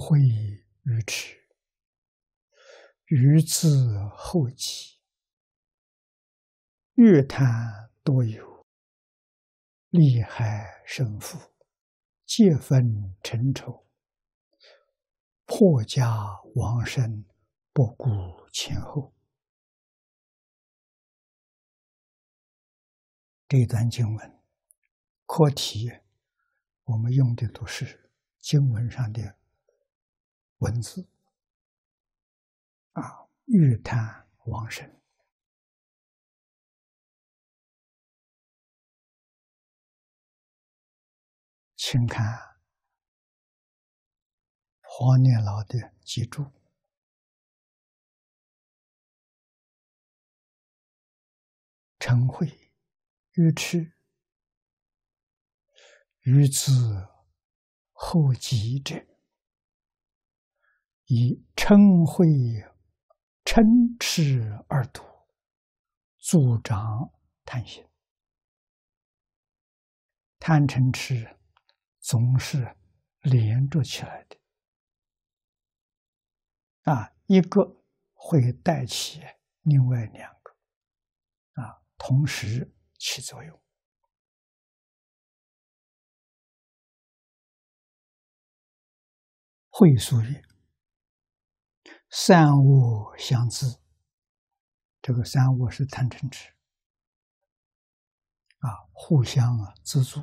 会以愚痴，愚自后起，越谈多有利害胜负，借分成仇，破家亡身，不顾前后。这段经文，课题我们用的都是经文上的。文字啊，欲探往身，请看黄念老的记注：晨慧欲痴，欲子后继者。以嗔恚、嗔痴而度，助长贪心。贪嗔痴总是连着起来的，啊，一个会带起另外两个，啊，同时起作用，会疏远。三物相知，这个三物是贪嗔痴啊，互相啊资助，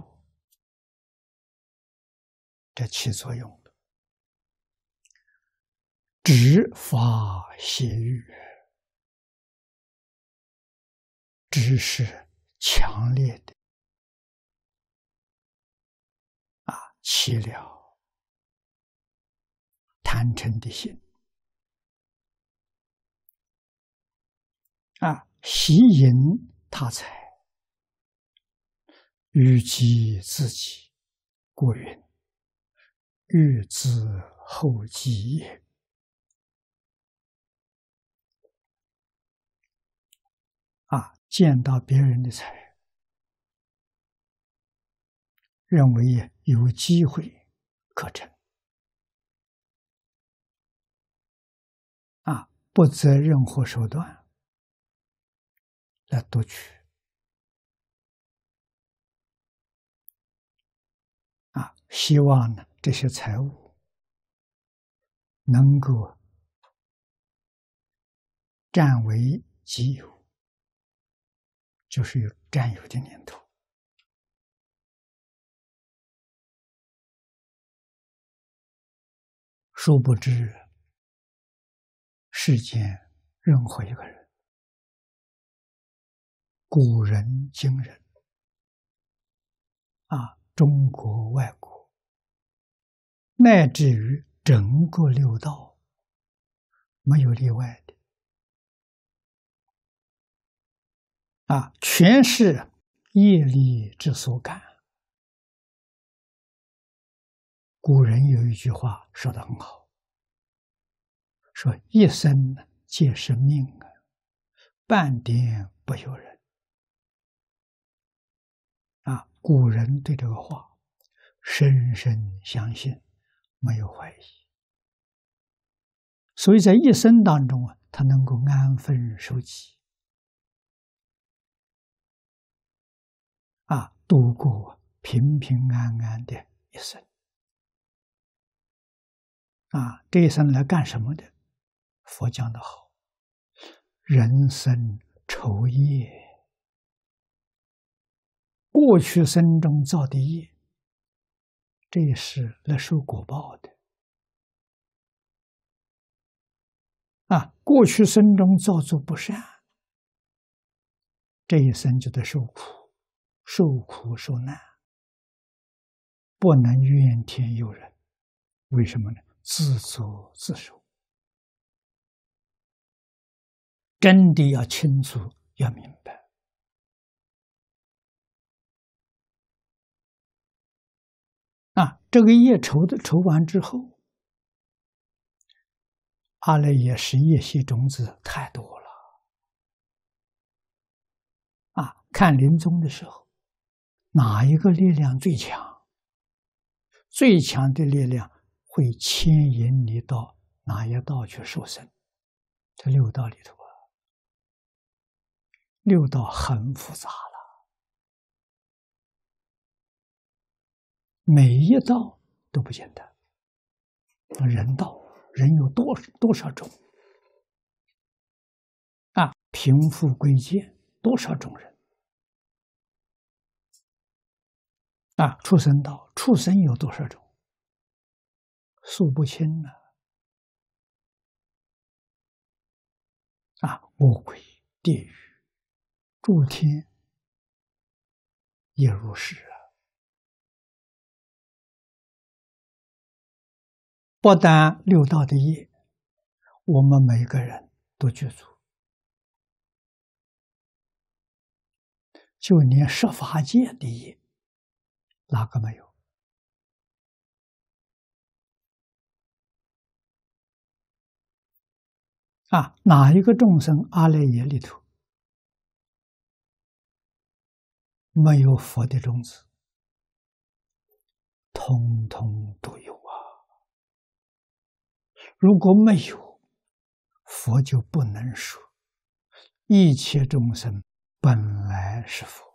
这起作用的。执法邪欲，只是强烈的啊，起了贪嗔的心。啊，吸淫他财，欲己自己过云：欲知后继也。啊，见到别人的财，认为有机会可成，啊，不择任何手段。来夺取啊！希望呢，这些财物能够占为己有，就是有占有的念头，殊不知世间任何一个人。古人今人啊，中国外国，乃至于整个六道，没有例外的啊，全是业力之所感。古人有一句话说的很好，说一生皆是命啊，半点不由人。古人对这个话深深相信，没有怀疑，所以在一生当中啊，他能够安分守己，啊，度过平平安安的一生。啊，这一生来干什么的？佛讲的好，人生愁业。过去生中造的业，这也是来受果报的。啊，过去生中造作不善，这一生就得受苦，受苦受难，不能怨天尤人。为什么呢？自作自受。真的要清楚，要明白。这个业筹的筹完之后，阿赖耶识业系种子太多了啊！看临终的时候，哪一个力量最强？最强的力量会牵引你到哪一道去受身？这六道里头啊，六道很复杂了。每一道都不简单。人道，人有多多少种？啊，贫富贵贱，多少种人？啊，畜生道，畜生有多少种？数不清了。啊，魔鬼、地狱、诸天，也如是。不但六道的业，我们每个人都具足；就连十法界的业，哪个没有？啊，哪一个众生阿赖耶里头没有佛的种子？通通都有。如果没有，佛就不能说一切众生本来是佛。